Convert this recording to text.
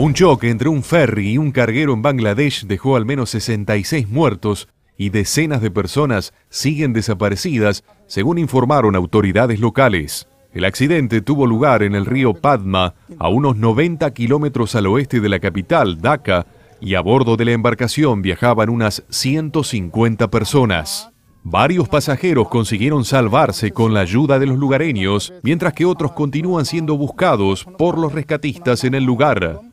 Un choque entre un ferry y un carguero en Bangladesh dejó al menos 66 muertos y decenas de personas siguen desaparecidas, según informaron autoridades locales. El accidente tuvo lugar en el río Padma, a unos 90 kilómetros al oeste de la capital, Dhaka, y a bordo de la embarcación viajaban unas 150 personas. Varios pasajeros consiguieron salvarse con la ayuda de los lugareños, mientras que otros continúan siendo buscados por los rescatistas en el lugar.